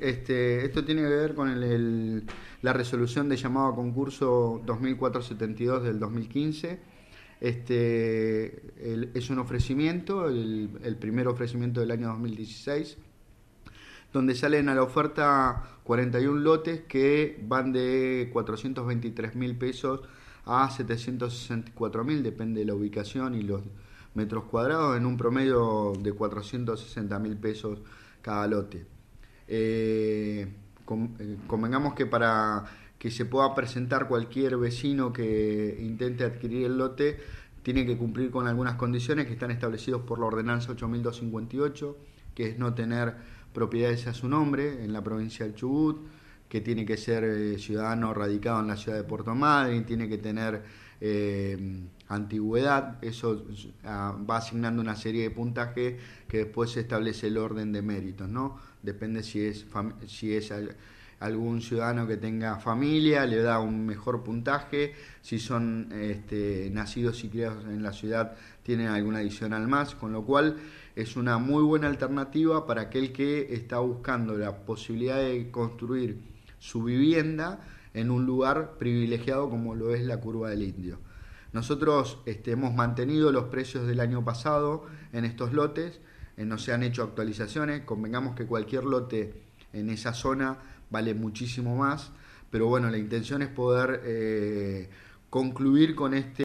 Este, esto tiene que ver con la resolución de llamado a concurso 2472 del 2015. Este, es un ofrecimiento, el, primer ofrecimiento del año 2016, donde salen a la oferta 41 lotes que van de 423 mil pesos a 764 mil, depende de la ubicación y los metros cuadrados, en un promedio de 460 mil pesos cada lote. Eh, eh, convengamos que para que se pueda presentar cualquier vecino que intente adquirir el lote, tiene que cumplir con algunas condiciones que están establecidas por la ordenanza 8258, que es no tener propiedades a su nombre en la provincia del Chubut, que tiene que ser eh, ciudadano radicado en la ciudad de Puerto Madryn, tiene que tener eh, antigüedad, eso ah, va asignando una serie de puntajes que después se establece el orden de méritos, ¿no? Depende si es, si es algún ciudadano que tenga familia, le da un mejor puntaje, si son este, nacidos y criados en la ciudad, tienen alguna adicional más, con lo cual es una muy buena alternativa para aquel que está buscando la posibilidad de construir su vivienda en un lugar privilegiado como lo es la curva del indio. Nosotros este, hemos mantenido los precios del año pasado en estos lotes, eh, no se han hecho actualizaciones, convengamos que cualquier lote en esa zona vale muchísimo más, pero bueno, la intención es poder eh, concluir con este...